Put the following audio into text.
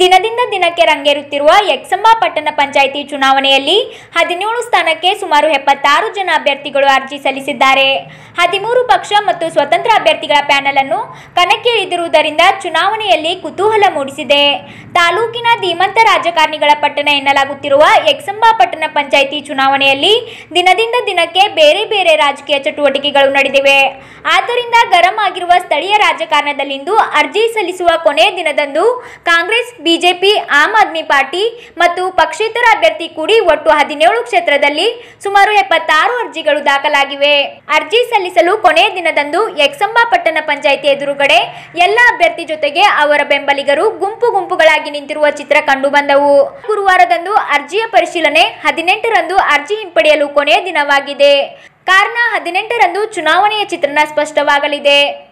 ದಿನದಿಂದ ದಿನಕ್ಕೆ ರಂಗೇರುತ್ತಿರುವ ಯಕ್ಸಂಬ ಪಟ್ಟಣ ಪಂಚಾಯಿತಿ ಚುನಾವಣೆಯಲ್ಲಿ ಹದಿನೇಳು ಸ್ಥಾನಕ್ಕೆ ಸುಮಾರು ಎಪ್ಪತ್ತಾರು ಜನ ಅಭ್ಯರ್ಥಿಗಳು ಅರ್ಜಿ ಸಲ್ಲಿಸಿದ್ದಾರೆ ಹದಿಮೂರು ಪಕ್ಷ ಮತ್ತು ಸ್ವತಂತ್ರ ಅಭ್ಯರ್ಥಿಗಳ ಪ್ಯಾನಲ್ ಅನ್ನು ಕಣಕ್ಕಿಳಿದಿರುವುದರಿಂದ ಚುನಾವಣೆಯಲ್ಲಿ ಕುತೂಹಲ ಮೂಡಿಸಿದೆ ತಾಲೂಕಿನ ಧೀಮಂತ ರಾಜಕಾರಣಿಗಳ ಪಟ್ಟಣ ಎನ್ನಲಾಗುತ್ತಿರುವ ಯಕ್ಸಂಬಾ ಪಟ್ಟಣ ಪಂಚಾಯಿತಿ ಚುನಾವಣೆಯಲ್ಲಿ ದಿನದಿಂದ ದಿನಕ್ಕೆ ಬೇರೆ ಬೇರೆ ರಾಜಕೀಯ ಚಟುವಟಿಕೆಗಳು ನಡೆದಿವೆ ಆದ್ದರಿಂದ ಗರಂ ಆಗಿರುವ ಸ್ಥಳೀಯ ರಾಜಕಾರಣದಲ್ಲಿಂದು ಅರ್ಜಿ ಸಲ್ಲಿಸುವ ಕೊನೆಯ ದಿನದಂದು ಕಾಂಗ್ರೆಸ್ ಬಿಜೆಪಿ ಆಮ್ ಆದ್ಮಿ ಪಾರ್ಟಿ ಮತ್ತು ಪಕ್ಷೇತರ ಅಭ್ಯರ್ಥಿ ಕೂಡಿ ಒಟ್ಟು ಹದಿನೇಳು ಕ್ಷೇತ್ರದಲ್ಲಿ ಸುಮಾರು ಎಪ್ಪತ್ತಾರು ಅರ್ಜಿಗಳು ದಾಖಲಾಗಿವೆ ಅರ್ಜಿ ಸಲ್ಲಿಸಲು ಕೊನೆಯ ದಿನದಂದು ಎಕ್ಸಂಬಾ ಪಟ್ಟಣ ಪಂಚಾಯಿತಿ ಎದುರುಗಡೆ ಎಲ್ಲ ಅಭ್ಯರ್ಥಿ ಜೊತೆಗೆ ಅವರ ಬೆಂಬಲಿಗರು ಗುಂಪು ಗುಂಪುಗಳಾಗಿ ನಿಂತಿರುವ ಚಿತ್ರ ಕಂಡುಬಂದವು ಗುರುವಾರದಂದು ಅರ್ಜಿಯ ಪರಿಶೀಲನೆ ಹದಿನೆಂಟರಂದು ಅರ್ಜಿ ಹಿಂಪಡೆಯಲು ಕೊನೆಯ ದಿನವಾಗಿದೆ ಕಾರಣ ಹದಿನೆಂಟರಂದು ಚುನಾವಣೆಯ ಚಿತ್ರಣ ಸ್ಪಷ್ಟವಾಗಲಿದೆ